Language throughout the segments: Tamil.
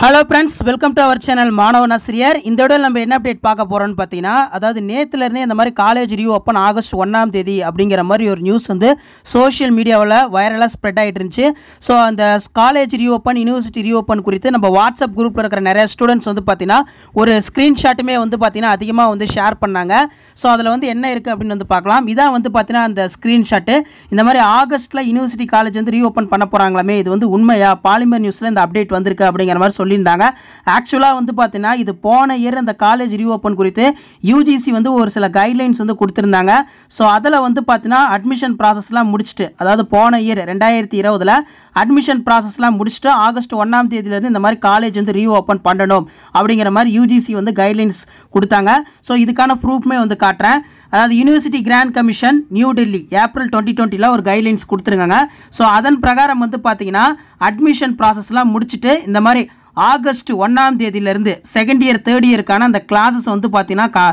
hello friends welcome to our channel மாணவ நசிரியர் இந்த விட நம்ம என்ன அப்டேட் பார்க்க போகிறோம்னு பார்த்தீங்கன்னா அதாவது நேற்றுலேருந்தே இந்த மாதிரி காலேஜ் ரீ ஓப்பன் ஆகஸ்ட் ஒன்றாம் தேதி அப்படிங்கிற மாதிரி ஒரு நியூஸ் வந்து சோஷியல் மீடியாவில் வைரலாக ஸ்ப்ரெட் ஆகிட்டு இருந்துச்சு ஸோ அந்த college reopen university reopen குறித்து நம்ம வாட்ஸ்அப் குரூப்பில் இருக்கிற நிறைய ஸ்டூடெண்ட்ஸ் வந்து பார்த்தீங்கன்னா ஒரு ஸ்க்ரீன்ஷாட்டுமே வந்து பார்த்தீங்கன்னா அதிகமாக வந்து ஷேர் பண்ணாங்க ஸோ அதில் வந்து என்ன இருக்குது அப்படின்னு வந்து பார்க்கலாம் இதான் வந்து பார்த்தீங்கன்னா அந்த ஸ்க்ரீன்ஷாட்டு இந்த மாதிரி ஆகஸ்ட்டில் யூனிவர்சிட்டி காலேஜ் வந்து ரீ ஓப்பன் பண்ண போகிறாங்களாமே இது வந்து உண்மையாக பாலிமர் நியூஸில் இந்த அப்டேட் வந்திருக்கு அப்படிங்கிற மாதிரி சொல்லியிருந்தாங்க ஆக்சுவலாக வந்து பார்த்தீங்கன்னா இது போன இயர் அந்த காலேஜ் ரீஓப்பன் குறித்து யூஜிசி வந்து ஒரு சில கைட்லைன்ஸ் வந்து கொடுத்துருந்தாங்க ஸோ அதில் வந்து பார்த்தீங்கன்னா அட்மிஷன் ப்ராசஸ்லாம் முடிச்சுட்டு அதாவது போன இயர் ரெண்டாயிரத்தி இருபதில் அட்மிஷன் ப்ராசஸ்லாம் முடிச்சுட்டு ஆகஸ்ட் ஒன்றாம் தேதியிலேருந்து இந்த மாதிரி காலேஜ் வந்து ரீஓப்பன் பண்ணணும் அப்படிங்கிற மாதிரி யூஜிசி வந்து கைட்லைன்ஸ் கொடுத்தாங்க ஸோ இதுக்கான ப்ரூஃப்மே வந்து காட்டுறேன் அதாவது University Grant Commission New Delhi April twenty டுவெண்ட்டியில் ஒரு கைட்லைன்ஸ் கொடுத்துருக்காங்க ஸோ அதன் பிரகாரம் வந்து பார்த்தீங்கன்னா அட்மிஷன் ப்ராசஸ்லாம் முடிச்சுட்டு இந்த மாதிரி ஆகஸ்ட் ஒன்றாம் தேதியிலேருந்து செகண்ட் இயர் தேர்ட் இயருக்கான அந்த கிளாஸஸ் வந்து பார்த்தீங்கன்னா கா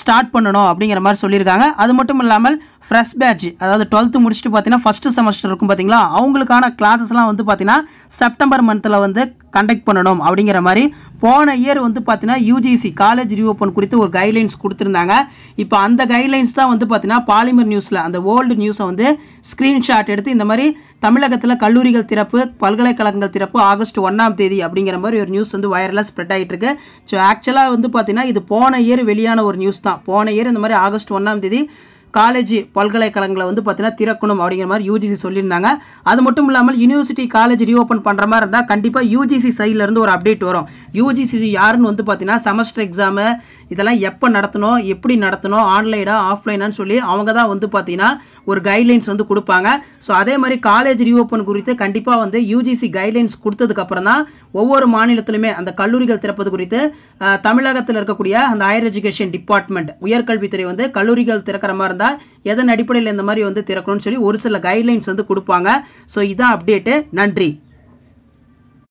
ஸ்டார்ட் பண்ணணும் அப்படிங்கிற மாதிரி சொல்லியிருக்காங்க அது மட்டும் இல்லாமல் ஃப்ரெஷ் பேட்ச் அதாவது டுவெல்த்து முடிச்சுட்டு பார்த்தீங்கன்னா ஃபஸ்ட்டு செமஸ்டர் இருக்கும் பார்த்தீங்களா அவங்களுக்கான கிளாஸஸ்லாம் வந்து பார்த்தீங்கன்னா செப்டம்பர் மந்தில் வந்து கண்டக்ட் பண்ணணும் அப்படிங்கிற மாதிரி போன இயர் வந்து பார்த்தீங்கன்னா யூஜிசி காலேஜ் ரீஓப்பன் குறித்து ஒரு கைட்லைன்ஸ் கொடுத்துருந்தாங்க இப்போ அந்த கைட்லைன்ஸ் தான் வந்து பார்த்தீங்கன்னா பாலிமர் நியூஸில் அந்த ஓல்டு நியூஸை வந்து ஸ்க்ரீன்ஷாட் எடுத்து இந்த மாதிரி தமிழகத்தில் கல்லூரிகள் திறப்பு பல்கலைக்கழகங்கள் திறப்பு ஆகஸ்ட் ஒன்றாம் தேதி அப்படிங்கிற மாதிரி ஒரு நியூஸ் வந்து வைரலாக ஸ்ப்ரெட் ஆகிட்டு இருக்கு ஸோ ஆக்சுவலாக வந்து பார்த்தீங்கன்னா இது போன இயர் வெளியான ஒரு நியூஸ் தான் போன இயர் இந்த மாதிரி ஆகஸ்ட் ஒன்றாம் தேதி காலேஜ் பல்கலைக்கழகங்களை வந்து பார்த்தீங்கன்னா திறக்கணும் அப்படிங்கிற மாதிரி யூஜிசி சொல்லியிருந்தாங்க அது மட்டும் இல்லாமல் யூனிவர்சிட்டி காலேஜ் ரீஓப்பன் பண்ணுற மாதிரி இருந்தால் கண்டிப்பாக யூஜிசி சைட்லேருந்து ஒரு அப்டேட் வரும் யூஜிசி யாருன்னு வந்து பார்த்தீங்கன்னா செமஸ்டர் எக்ஸாமு இதெல்லாம் எப்போ நடத்தணும் எப்படி நடத்தணும் ஆன்லைனாக ஆஃப்லைனான்னு சொல்லி அவங்க தான் வந்து பார்த்தீங்கன்னா ஒரு கைட்லைன்ஸ் வந்து கொடுப்பாங்க ஸோ அதே மாதிரி காலேஜ் ரீஓப்பன் குறித்து கண்டிப்பாக வந்து யூஜிசி கைட்லைன்ஸ் கொடுத்ததுக்கப்புறம் தான் ஒவ்வொரு மாநிலத்திலுமே அந்த கல்லூரிகள் திறப்பது குறித்து தமிழகத்தில் இருக்கக்கூடிய அந்த ஹையர் எஜுகேஷன் டிபார்ட்மெண்ட் உயர்கல்வித்துறை வந்து கல்லூரிகள் திறக்கிற மாதிரி இருந்தால் எதன் அடிப்படையில் இந்த மாதிரி வந்து திறக்கணும்னு சொல்லி ஒரு சில கைட்லைன்ஸ் வந்து கொடுப்பாங்க ஸோ இதான் அப்டேட்டு நன்றி